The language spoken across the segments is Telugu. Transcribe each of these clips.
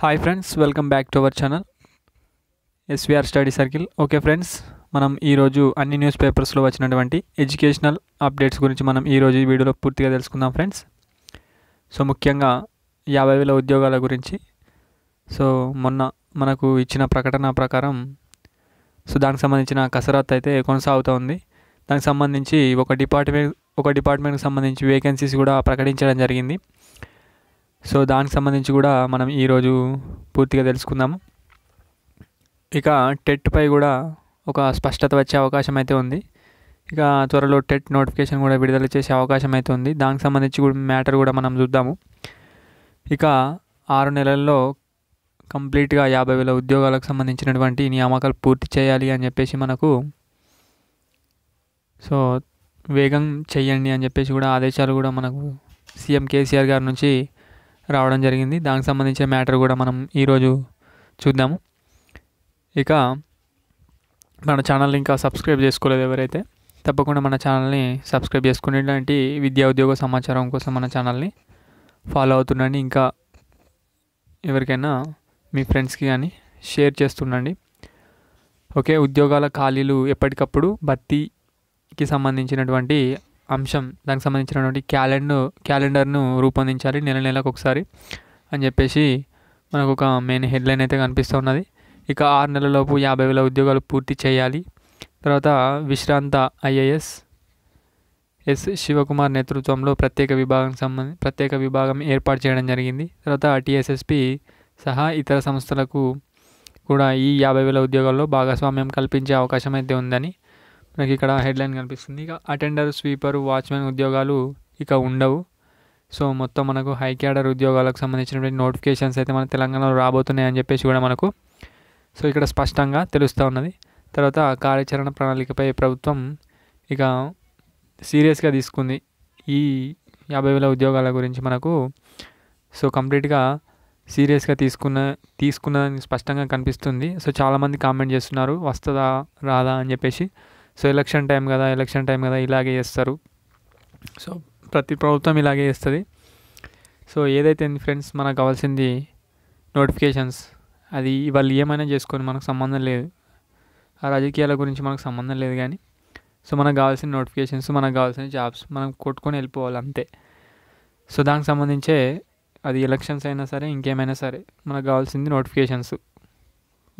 hi friends welcome back to our channel S V R study circle okay friends మనం ఈరోజు అన్ని న్యూస్ పేపర్స్లో వచ్చినటువంటి ఎడ్యుకేషనల్ అప్డేట్స్ గురించి మనం ఈరోజు ఈ వీడియోలో పూర్తిగా తెలుసుకుందాం ఫ్రెండ్స్ సో ముఖ్యంగా యాభై వేల ఉద్యోగాల గురించి సో మొన్న మనకు ఇచ్చిన ప్రకటన ప్రకారం సో దానికి సంబంధించిన కసరత్ అయితే కొనసాగుతూ ఉంది దానికి సంబంధించి ఒక డిపార్ట్మెంట్ ఒక డిపార్ట్మెంట్కి సంబంధించి వేకెన్సీస్ కూడా ప్రకటించడం జరిగింది సో దానికి సంబంధించి కూడా మనం ఈరోజు పూర్తిగా తెలుసుకుందాము ఇక టెట్పై కూడా ఒక స్పష్టత వచ్చే అవకాశం అయితే ఉంది ఇక త్వరలో టెట్ నోటిఫికేషన్ కూడా విడుదల చేసే అవకాశం అయితే ఉంది దానికి సంబంధించి కూడా మ్యాటర్ కూడా మనం చూద్దాము ఇక ఆరు నెలల్లో కంప్లీట్గా యాభై వేల ఉద్యోగాలకు సంబంధించినటువంటి నియామకాలు పూర్తి చేయాలి అని చెప్పేసి మనకు సో వేగం చేయండి అని చెప్పేసి కూడా ఆదేశాలు కూడా మనకు సీఎం కేసీఆర్ గారి నుంచి రావడం జరిగింది దానికి సంబంధించిన మ్యాటర్ కూడా మనం ఈరోజు చూద్దాము ఇక మన ఛానల్ ఇంకా సబ్స్క్రైబ్ చేసుకోలేదు ఎవరైతే తప్పకుండా మన ఛానల్ని సబ్స్క్రైబ్ చేసుకునేటువంటి విద్యా ఉద్యోగ సమాచారం కోసం మన ఛానల్ని ఫాలో అవుతుండండి ఇంకా ఎవరికైనా మీ ఫ్రెండ్స్కి కానీ షేర్ చేస్తుండండి ఓకే ఉద్యోగాల ఖాళీలు ఎప్పటికప్పుడు భర్తీకి సంబంధించినటువంటి అంశం దానికి సంబంధించినటువంటి క్యాలెండర్ క్యాలెండర్ను రూపొందించాలి నెల నెలకు ఒకసారి అని చెప్పేసి మనకు ఒక మెయిన్ హెడ్లైన్ అయితే కనిపిస్తూ ఉన్నది ఇక ఆరు నెలలలోపు యాభై వేల ఉద్యోగాలు పూర్తి చేయాలి తర్వాత విశ్రాంత ఐఏఎస్ ఎస్ శివకుమార్ నేతృత్వంలో ప్రత్యేక విభాగం సంబంధి ప్రత్యేక విభాగం ఏర్పాటు చేయడం జరిగింది తర్వాత టీఎస్ఎస్పి సహా ఇతర సంస్థలకు కూడా ఈ యాభై వేల ఉద్యోగాల్లో భాగస్వామ్యం కల్పించే అవకాశం అయితే ఉందని మనకి ఇక్కడ హెడ్లైన్ కనిపిస్తుంది ఇక అటెండర్ స్వీపర్ వాచ్మెన్ ఉద్యోగాలు ఇక ఉండవు సో మొత్తం మనకు హై క్యాడర్ ఉద్యోగాలకు సంబంధించినటువంటి నోటిఫికేషన్స్ అయితే మన తెలంగాణలో రాబోతున్నాయి అని చెప్పేసి కూడా మనకు సో ఇక్కడ స్పష్టంగా తెలుస్తూ ఉన్నది తర్వాత కార్యాచరణ ప్రణాళికపై ప్రభుత్వం ఇక సీరియస్గా తీసుకుంది ఈ యాభై వేల ఉద్యోగాల గురించి మనకు సో కంప్లీట్గా సీరియస్గా తీసుకున్న తీసుకున్నదని స్పష్టంగా కనిపిస్తుంది సో చాలామంది కామెంట్ చేస్తున్నారు వస్తుందా రాదా అని చెప్పేసి సో ఎలక్షన్ టైం కదా ఎలక్షన్ టైం కదా ఇలాగే చేస్తారు సో ప్రతి ప్రభుత్వం ఇలాగే చేస్తుంది సో ఏదైతే ఫ్రెండ్స్ మనకు కావాల్సింది నోటిఫికేషన్స్ అది వాళ్ళు ఏమైనా చేసుకొని మనకు సంబంధం లేదు ఆ రాజకీయాల గురించి మనకు సంబంధం లేదు కానీ సో మనకు కావాల్సిన నోటిఫికేషన్స్ మనకు కావాల్సిన జాబ్స్ మనం కొట్టుకొని వెళ్ళిపోవాలి అంతే సో దానికి సంబంధించే అది ఎలక్షన్స్ అయినా సరే ఇంకేమైనా సరే మనకు కావాల్సింది నోటిఫికేషన్స్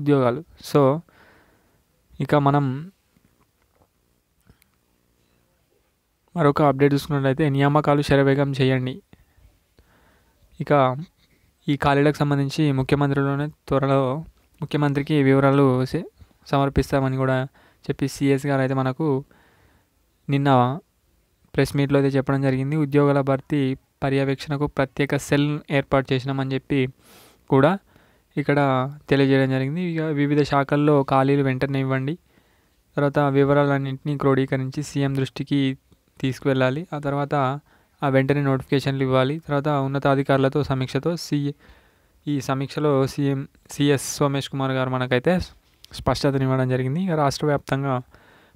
ఉద్యోగాలు సో ఇక మనం మరొక అప్డేట్ చూసుకున్నట్లయితే నియామకాలు శరవేగం చేయండి ఇక ఈ ఖాళీలకు సంబంధించి ముఖ్యమంత్రిలోనే త్వరలో ముఖ్యమంత్రికి వివరాలు సమర్పిస్తామని కూడా చెప్పి సిఎస్ గారు అయితే మనకు నిన్న ప్రెస్ మీట్లో అయితే చెప్పడం జరిగింది ఉద్యోగాల భర్తీ పర్యవేక్షణకు ప్రత్యేక సెల్ ఏర్పాటు చేసినామని చెప్పి కూడా ఇక్కడ తెలియజేయడం జరిగింది ఇక వివిధ శాఖల్లో ఖాళీలు వెంటనే ఇవ్వండి తర్వాత వివరాలన్నింటినీ క్రోడీకరించి సీఎం దృష్టికి తీసుకువెళ్ళాలి ఆ తర్వాత ఆ వెంటనే నోటిఫికేషన్లు ఇవ్వాలి తర్వాత ఉన్నతాధికారులతో సమీక్షతో సీ ఈ సమీక్షలో సీఎం సిఎస్ సోమేష్ కుమార్ గారు మనకైతే స్పష్టతనివ్వడం జరిగింది రాష్ట్ర వ్యాప్తంగా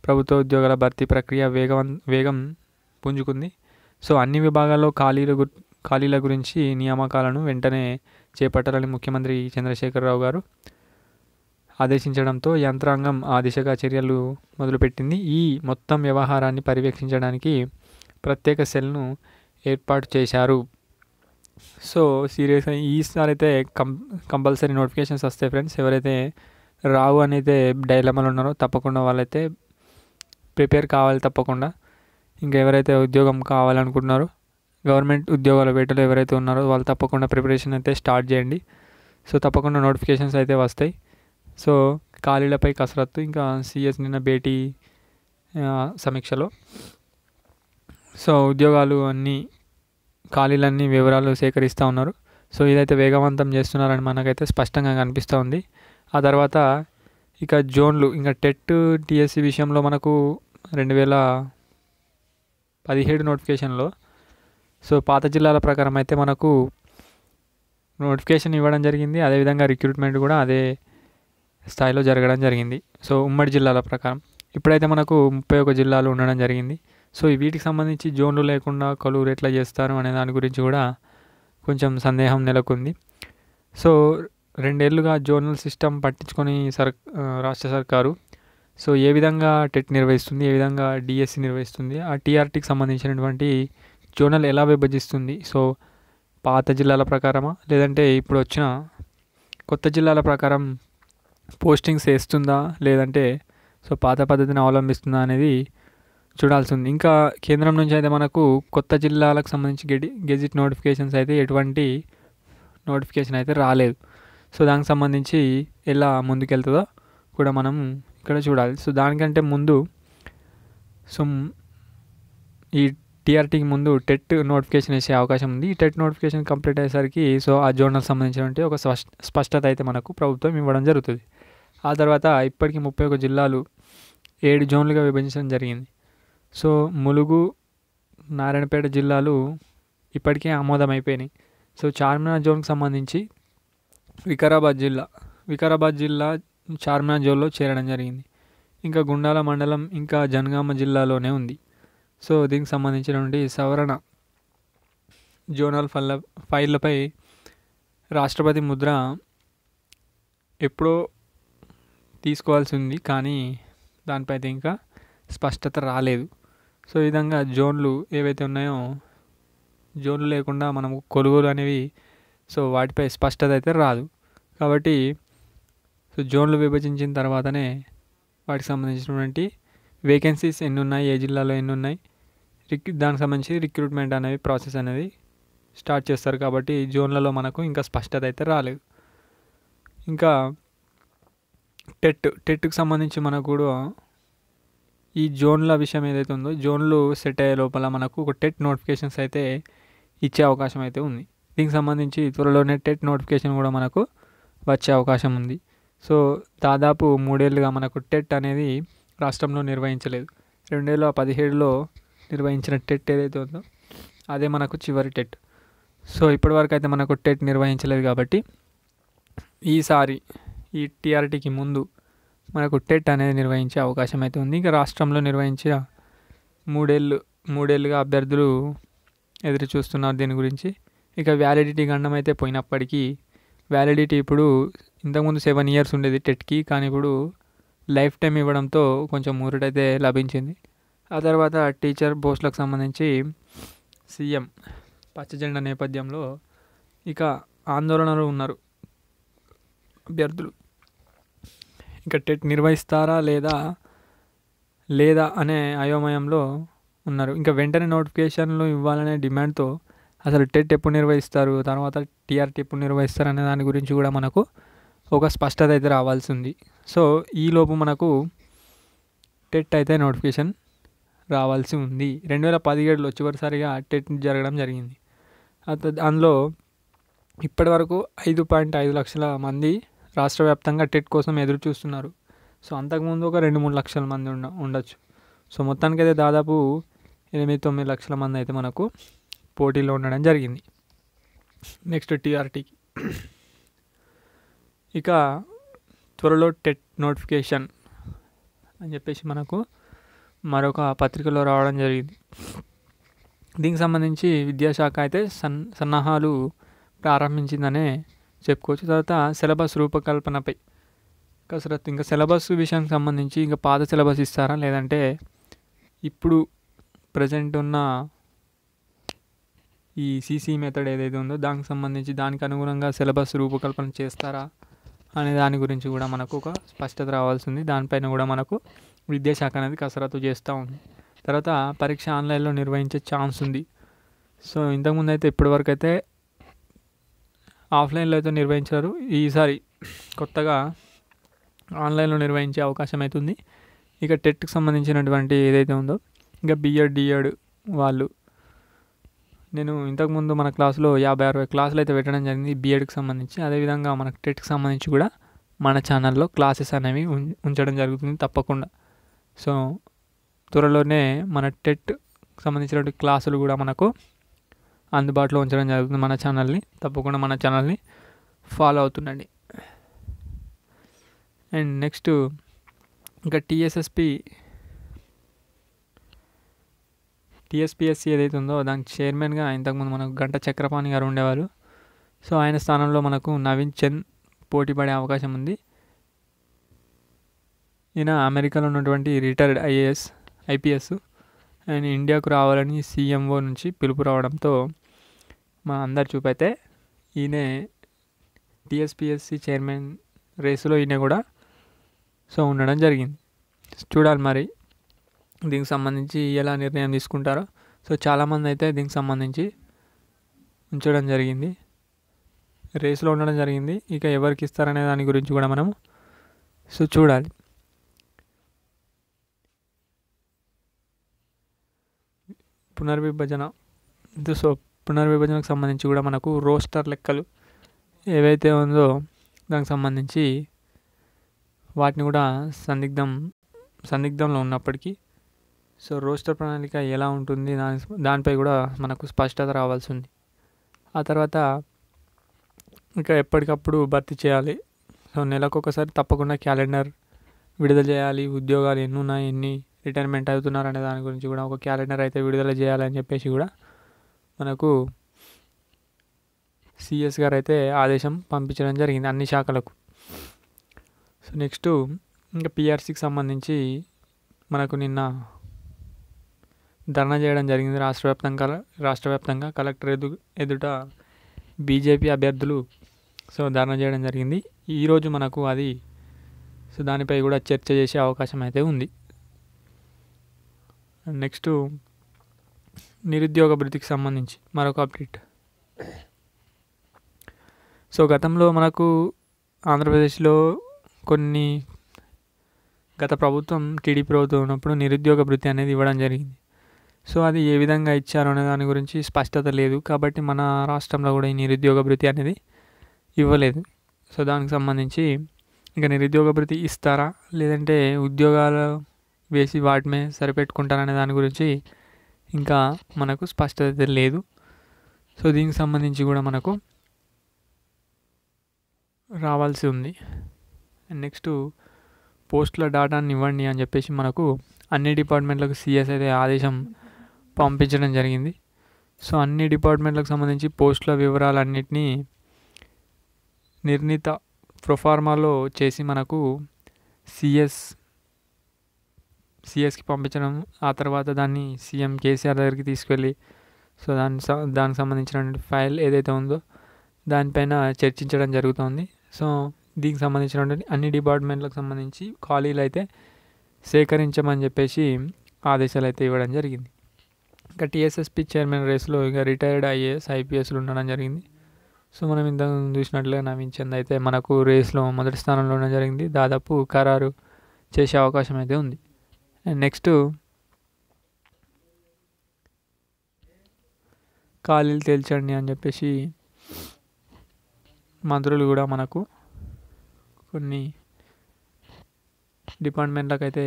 ప్రభుత్వ ఉద్యోగాల భర్తీ ప్రక్రియ వేగవం వేగం పుంజుకుంది సో అన్ని విభాగాల్లో ఖాళీల గు ఖాళీల గురించి నియామకాలను వెంటనే చేపట్టాలని ముఖ్యమంత్రి చంద్రశేఖరరావు గారు ఆదేశించడంతో యంత్రాంగం ఆ దిశగా చర్యలు మొదలుపెట్టింది ఈ మొత్తం వ్యవహారాన్ని పర్యవేక్షించడానికి ప్రత్యేక సెల్ను ఏర్పాటు చేశారు సో సీరియస్గా ఈసారి అయితే కం కంపల్సరీ నోటిఫికేషన్స్ వస్తాయి ఫ్రెండ్స్ ఎవరైతే రావు అనేది డైలమాలు ఉన్నారో తప్పకుండా వాళ్ళైతే ప్రిపేర్ కావాలి తప్పకుండా ఇంకా ఎవరైతే ఉద్యోగం కావాలనుకుంటున్నారో గవర్నమెంట్ ఉద్యోగాల వేటలో ఎవరైతే ఉన్నారో వాళ్ళు తప్పకుండా ప్రిపరేషన్ అయితే స్టార్ట్ చేయండి సో తప్పకుండా నోటిఫికేషన్స్ అయితే వస్తాయి సో ఖాళీలపై కసరత్తు ఇంకా సిఎస్ నిన్న భేటీ సమీక్షలో సో ఉద్యోగాలు అన్నీ ఖాళీలన్నీ వివరాలు సేకరిస్తూ ఉన్నారు సో ఇదైతే వేగవంతం చేస్తున్నారని మనకైతే స్పష్టంగా కనిపిస్తూ ఉంది ఆ తర్వాత ఇక జోన్లు ఇంకా టెట్ టిఎస్సి విషయంలో మనకు రెండు వేల పదిహేడు నోటిఫికేషన్లో సో పాత జిల్లాల ప్రకారం అయితే మనకు నోటిఫికేషన్ ఇవ్వడం జరిగింది అదేవిధంగా రిక్రూట్మెంట్ కూడా అదే స్థాయిలో జరగడం జరిగింది సో ఉమ్మడి జిల్లాల ప్రకారం ఇప్పుడైతే మనకు ముప్పై ఒక జిల్లాలు ఉండడం జరిగింది సో వీటికి సంబంధించి జోన్లు లేకుండా కలువురు ఎట్లా చేస్తారు అనే దాని గురించి కూడా కొంచెం సందేహం నెలకొంది సో రెండేళ్లుగా జోనల్ సిస్టమ్ పట్టించుకొని సర్ రాష్ట్ర సర్కారు సో ఏ విధంగా టెట్ నిర్వహిస్తుంది ఏ విధంగా డిఎస్సి నిర్వహిస్తుంది ఆ టీఆర్టీకి సంబంధించినటువంటి జోనల్ ఎలా విభజిస్తుంది సో పాత జిల్లాల ప్రకారమా లేదంటే ఇప్పుడు వచ్చిన కొత్త జిల్లాల ప్రకారం పోస్టింగ్స్ వేస్తుందా లేదంటే సో పాత పద్ధతిని అవలంబిస్తుందా అనేది చూడాల్సి ఉంది ఇంకా కేంద్రం నుంచి అయితే మనకు కొత్త జిల్లాలకు సంబంధించి గెడి గెజిట్ నోటిఫికేషన్స్ అయితే ఎటువంటి నోటిఫికేషన్ అయితే రాలేదు సో దానికి సంబంధించి ఎలా ముందుకెళ్తుందో కూడా మనం ఇక్కడ చూడాలి సో దానికంటే ముందు సో ఈ టీఆర్టీకి ముందు టెట్ నోటిఫికేషన్ వేసే అవకాశం ఉంది ఈ టెట్ నోటిఫికేషన్ కంప్లీట్ అయ్యేసరికి సో ఆ జోనల్ సంబంధించినటువంటి ఒక స్పష్టత అయితే మనకు ప్రభుత్వం ఇవ్వడం జరుగుతుంది ఆ తర్వాత ఇప్పటికీ ముప్పై ఒక జిల్లాలు ఏడు జోన్లుగా విభజించడం జరిగింది సో ములుగు నారాయణపేట జిల్లాలు ఇప్పటికే ఆమోదం అయిపోయినాయి సో చార్మినార్ జోన్కి సంబంధించి వికారాబాద్ జిల్లా వికారాబాద్ జిల్లా చార్మినార్ జోన్లో చేరడం జరిగింది ఇంకా గుండాల మండలం ఇంకా జనగామ జిల్లాలోనే ఉంది సో దీనికి సంబంధించినటువంటి సవరణ జోనల్ ఫల్ల ఫైళ్ళపై రాష్ట్రపతి ముద్ర ఎప్పుడో తీసుకోవాల్సి ఉంది కానీ దానిపై అయితే ఇంకా స్పష్టత రాలేదు సో ఈ విధంగా జోన్లు ఏవైతే ఉన్నాయో జోన్లు లేకుండా మనం కొలుగోలు అనేవి సో వాటిపై స్పష్టత అయితే రాదు కాబట్టి సో జోన్లు విభజించిన తర్వాతనే వాటికి సంబంధించినటువంటి వేకెన్సీస్ ఎన్ని ఉన్నాయి ఏ జిల్లాలో ఎన్ని ఉన్నాయి రిక్ దానికి సంబంధించి రిక్రూట్మెంట్ అనేది ప్రాసెస్ అనేది స్టార్ట్ చేస్తారు కాబట్టి జోన్లలో మనకు ఇంకా స్పష్టత అయితే రాలేదు ఇంకా టెట్ టెట్కి సంబంధించి మనకు కూడా ఈ జోన్ల విషయం ఏదైతే ఉందో జోన్లు సెట్ అయ్యే లోపల మనకు ఒక టెట్ నోటిఫికేషన్స్ అయితే ఇచ్చే అవకాశం అయితే ఉంది దీనికి సంబంధించి త్వరలోనే టెట్ నోటిఫికేషన్ కూడా మనకు వచ్చే అవకాశం ఉంది సో దాదాపు మూడేళ్ళుగా మనకు టెట్ అనేది రాష్ట్రంలో నిర్వహించలేదు రెండు వేల పదిహేడులో నిర్వహించిన టెట్ ఏదైతే ఉందో అదే మనకు చివరి టెట్ సో ఇప్పటివరకు అయితే మనకు టెట్ నిర్వహించలేదు కాబట్టి ఈసారి ఈ టీఆర్టీకి ముందు మనకు టెట్ అనేది నిర్వహించే అవకాశం అయితే ఉంది ఇంకా రాష్ట్రంలో నిర్వహించిన మూడేళ్ళు మూడేళ్ళుగా అభ్యర్థులు ఎదురు చూస్తున్నారు దీని గురించి ఇక వ్యాలిడిటీ గండం అయితే పోయినప్పటికీ వ్యాలిడిటీ ఇప్పుడు ఇంతకుముందు సెవెన్ ఇయర్స్ ఉండేది టెట్కి కానీ ఇప్పుడు లైఫ్ టైం ఇవ్వడంతో కొంచెం ఊరటైతే లభించింది ఆ తర్వాత టీచర్ పోస్టులకు సంబంధించి సీఎం పచ్చజెండా నేపథ్యంలో ఇక ఆందోళనలు ఉన్నారు అభ్యర్థులు ఇంకా టెట్ నిర్వహిస్తారా లేదా లేదా అనే అయోమయంలో ఉన్నారు ఇంకా వెంటనే నోటిఫికేషన్లు ఇవ్వాలనే డిమాండ్తో అసలు టెట్ ఎప్పుడు నిర్వహిస్తారు తర్వాత టీఆర్టీ ఎప్పుడు నిర్వహిస్తారు అనే దాని గురించి కూడా మనకు ఒక స్పష్టత అయితే రావాల్సి ఉంది సో ఈలోపు మనకు టెట్ అయితే నోటిఫికేషన్ రావాల్సి ఉంది రెండు వేల పదిహేడులో చివరిసారిగా టెట్ జరగడం జరిగింది అందులో ఇప్పటివరకు ఐదు పాయింట్ ఐదు లక్షల మంది రాష్ట్ర వ్యాప్తంగా టెట్ కోసం ఎదురు చూస్తున్నారు సో అంతకుముందు ఒక రెండు మూడు లక్షల మంది ఉండ ఉండొచ్చు సో మొత్తానికి అయితే దాదాపు ఎనిమిది తొమ్మిది లక్షల మంది అయితే మనకు పోటీలో ఉండడం జరిగింది నెక్స్ట్ టీఆర్టీకి ఇక త్వరలో టెట్ నోటిఫికేషన్ అని చెప్పేసి మనకు మరొక పత్రికలో రావడం జరిగింది దీనికి సంబంధించి విద్యాశాఖ అయితే సన్ సన్నాహాలు ప్రారంభించిందనే చెప్పుకోవచ్చు తర్వాత సిలబస్ రూపకల్పనపై కసరత్తు ఇంకా సిలబస్ విషయానికి సంబంధించి ఇంకా పాత సిలబస్ ఇస్తారా లేదంటే ఇప్పుడు ప్రజెంట్ ఉన్న ఈ సీసీ మెథడ్ ఏదైతే ఉందో దానికి సంబంధించి దానికి అనుగుణంగా సిలబస్ రూపకల్పన చేస్తారా అనే దాని గురించి కూడా మనకు ఒక స్పష్టత రావాల్సింది దానిపైన కూడా మనకు విద్యాశాఖ అనేది కసరత్తు చేస్తూ ఉంది తర్వాత పరీక్ష ఆన్లైన్లో నిర్వహించే ఛాన్స్ ఉంది సో ఇంతకుముందు అయితే ఇప్పటివరకు అయితే ఆఫ్లైన్లో అయితే నిర్వహించారు ఈసారి కొత్తగా ఆన్లైన్లో నిర్వహించే అవకాశం అవుతుంది ఇక టెట్కి సంబంధించినటువంటి ఏదైతే ఉందో ఇంకా బిఎడ్ డిఎడ్ వాళ్ళు నేను ఇంతకుముందు మన క్లాసులో యాభై అరవై క్లాసులు అయితే పెట్టడం జరిగింది బిఎడ్కి సంబంధించి అదేవిధంగా మనకు టెట్కి సంబంధించి కూడా మన ఛానల్లో క్లాసెస్ అనేవి ఉంచడం జరుగుతుంది తప్పకుండా సో త్వరలోనే మన టెట్ సంబంధించినటువంటి క్లాసులు కూడా మనకు అందుబాటులో ఉంచడం జరుగుతుంది మన ఛానల్ని తప్పకుండా మన ఛానల్ని ఫాలో అవుతుండండి అండ్ నెక్స్ట్ ఇంకా టీఎస్ఎస్పి టీఎస్పిఎస్సి ఏదైతే ఉందో దానికి చైర్మన్గా ఇంతకుముందు మనకు గంట చక్రపాణి గారు ఉండేవారు సో ఆయన స్థానంలో మనకు నవీన్ చంద్ పోటీ పడే అవకాశం ఉంది ఈయన అమెరికాలో ఉన్నటువంటి రిటైర్డ్ ఐఏఎస్ ఐపీఎస్ ఆయన ఇండియాకు రావాలని సీఎంఓ నుంచి పిలుపు రావడంతో మా అందరి చూపైతే ఈయనే టీఎస్పిఎస్సి చైర్మన్ రేసులో ఈయన కూడా సో ఉండడం జరిగింది చూడాలి మరి దీనికి సంబంధించి ఎలా నిర్ణయం తీసుకుంటారో సో చాలామంది అయితే దీనికి సంబంధించి ఉంచడం జరిగింది రేసులో ఉండడం జరిగింది ఇక ఎవరికి ఇస్తారనే దాని గురించి కూడా మనం సో చూడాలి పునర్విభజన సో పునర్విభజనకు సంబంధించి కూడా మనకు రోస్టర్ లెక్కలు ఏవైతే ఉందో దానికి సంబంధించి వాటిని కూడా సందిగ్ధం సందిగ్ధంలో ఉన్నప్పటికీ సో రోస్టర్ ప్రణాళిక ఎలా ఉంటుంది దాని దానిపై కూడా మనకు స్పష్టత రావాల్సి ఉంది ఆ తర్వాత ఇంకా ఎప్పటికప్పుడు భర్తీ చేయాలి సో నెలకు ఒకసారి తప్పకుండా క్యాలెండర్ విడుదల చేయాలి ఉద్యోగాలు ఎన్ని ఉన్నాయి ఎన్ని రిటైర్మెంట్ అవుతున్నారు అనే దాని గురించి కూడా ఒక క్యాలెండర్ అయితే విడుదల చేయాలని చెప్పేసి కూడా మనకు సిఎస్ గారు అయితే ఆదేశం పంపించడం జరిగింది అన్ని శాఖలకు సో నెక్స్ట్ ఇంకా పిఆర్సీకి సంబంధించి మనకు నిన్న ధర్నా చేయడం జరిగింది రాష్ట్ర వ్యాప్తంగా రాష్ట్ర వ్యాప్తంగా కలెక్టర్ ఎదు ఎదుట బీజేపీ అభ్యర్థులు సో ధర్నా చేయడం జరిగింది ఈరోజు మనకు అది సో దానిపై కూడా చర్చ చేసే అవకాశం అయితే ఉంది నెక్స్ట్ నిరుద్యోగ భృతికి సంబంధించి మరొక అప్డేట్ సో గతంలో మనకు ఆంధ్రప్రదేశ్లో కొన్ని గత ప్రభుత్వం టీడీపీ ప్రభుత్వం ఉన్నప్పుడు నిరుద్యోగ భృతి అనేది ఇవ్వడం జరిగింది సో అది ఏ విధంగా ఇచ్చారు అనే దాని గురించి స్పష్టత లేదు కాబట్టి మన రాష్ట్రంలో కూడా ఈ నిరుద్యోగ భృతి అనేది ఇవ్వలేదు సో దానికి సంబంధించి ఇంకా నిరుద్యోగ భృతి ఇస్తారా లేదంటే ఉద్యోగాల వేసి వాటిమే సరిపెట్టుకుంటారనే దాని గురించి ఇంకా మనకు స్పష్టత లేదు సో దీనికి సంబంధించి కూడా మనకు రావాల్సి ఉంది నెక్స్ట్ పోస్టుల డాటాని ఇవ్వండి అని చెప్పేసి మనకు అన్ని డిపార్ట్మెంట్లకు సిఎస్ అయితే ఆదేశం పంపించడం జరిగింది సో అన్ని డిపార్ట్మెంట్లకు సంబంధించి పోస్టుల వివరాలన్నింటినీ నిర్ణీత ప్రొఫార్మాలో చేసి మనకు సిఎస్ సిఎస్కి పంపించడం ఆ తర్వాత దాన్ని సీఎం కేసీఆర్ దగ్గరికి తీసుకెళ్ళి సో దాని దానికి సంబంధించిన ఫైల్ ఏదైతే ఉందో దానిపైన చర్చించడం జరుగుతుంది సో దీనికి సంబంధించినటువంటి అన్ని డిపార్ట్మెంట్లకు సంబంధించి ఖాళీలు అయితే సేకరించమని చెప్పేసి ఆదేశాలు అయితే ఇవ్వడం జరిగింది ఇంకా టీఎస్ఎస్పి చైర్మన్ రేస్లో ఇంకా రిటైర్డ్ ఐఏఎస్ ఐపీఎస్లు ఉండడం జరిగింది సో మనం ఇంత చూసినట్లుగా నవీన్ చంద్ అయితే మనకు రేస్లో మొదటి స్థానంలో ఉండడం జరిగింది దాదాపు ఖరారు చేసే అవకాశం అయితే ఉంది అండ్ నెక్స్ట్ ఖాళీలు తేల్చండి అని చెప్పేసి మంత్రులు కూడా మనకు కొన్ని డిపార్ట్మెంట్లకు అయితే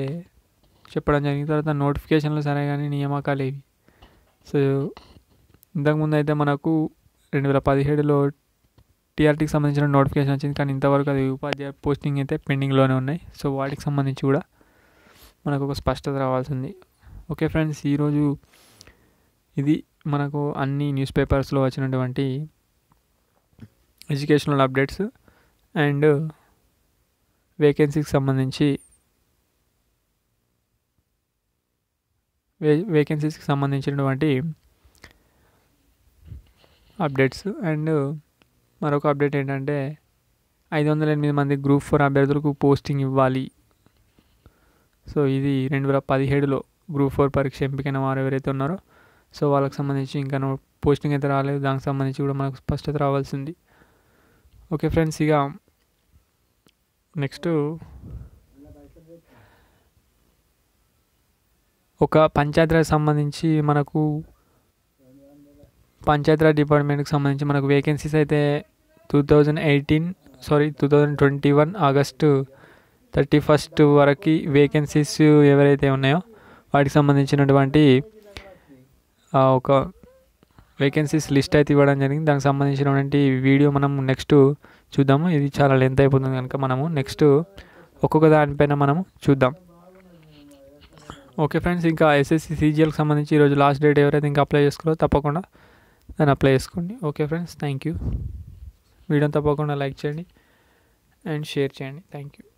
చెప్పడం జరిగింది తర్వాత నోటిఫికేషన్లు సరే కానీ నియామకాలు ఏవి సో ఇంతకుముందు అయితే మనకు రెండు వేల పదిహేడులో టీఆర్టీకి సంబంధించిన నోటిఫికేషన్ వచ్చింది కానీ ఇంతవరకు అది ఉపాధ్యాయ పోస్టింగ్ అయితే పెండింగ్లోనే ఉన్నాయి సో వాటికి సంబంధించి కూడా మనకు ఒక స్పష్టత రావాల్సింది ఓకే ఫ్రెండ్స్ ఈరోజు ఇది మనకు అన్ని న్యూస్ పేపర్స్లో వచ్చినటువంటి ఎడ్యుకేషనల్ అప్డేట్స్ అండ్ వేకెన్సీకి సంబంధించి వే వేకెన్సీస్కి సంబంధించినటువంటి అప్డేట్స్ అండ్ మరొక అప్డేట్ ఏంటంటే ఐదు వందల ఎనిమిది మంది గ్రూప్ ఫోర్ అభ్యర్థులకు పోస్టింగ్ ఇవ్వాలి సో ఇది రెండు వేల పదిహేడులో గ్రూప్ ఫోర్ పరీక్ష ఎంపికైన వారు ఎవరైతే ఉన్నారో సో వాళ్ళకి సంబంధించి ఇంకా పోస్టింగ్ అయితే రాలేదు దానికి సంబంధించి కూడా మనకు స్పష్టత రావాల్సింది ఓకే ఫ్రెండ్స్ ఇక నెక్స్ట్ ఒక పంచాయతీరాజ్ సంబంధించి మనకు పంచాయతీరాజ్ డిపార్ట్మెంట్కి సంబంధించి మనకు వేకెన్సీస్ అయితే two thousand eighteen sorry two thousand twenty one August thirty first వరకు వేకెన్సీస్ ఎవరైతే ఉన్నాయో వాటికి సంబంధించినటువంటి ఒక వేకెన్సీస్ లిస్ట్ అయితే ఇవ్వడం జరిగింది దానికి సంబంధించినటువంటి వీడియో మనం నెక్స్ట్ చూద్దాము ఇది చాలా లెంత్ అయిపోతుంది కనుక మనము నెక్స్ట్ ఒక్కొక్క దానిపైన మనము చూద్దాం ఓకే ఫ్రెండ్స్ ఇంకా ఎస్ఎస్సి సీజీఎల్కి సంబంధించి ఈరోజు లాస్ట్ డేట్ ఎవరైతే ఇంకా అప్లై చేసుకోవాలో తప్పకుండా దాన్ని అప్లై చేసుకోండి ఓకే ఫ్రెండ్స్ థ్యాంక్ యూ వీడియోని తప్పకుండా లైక్ చేయండి అండ్ షేర్ చేయండి థ్యాంక్ యూ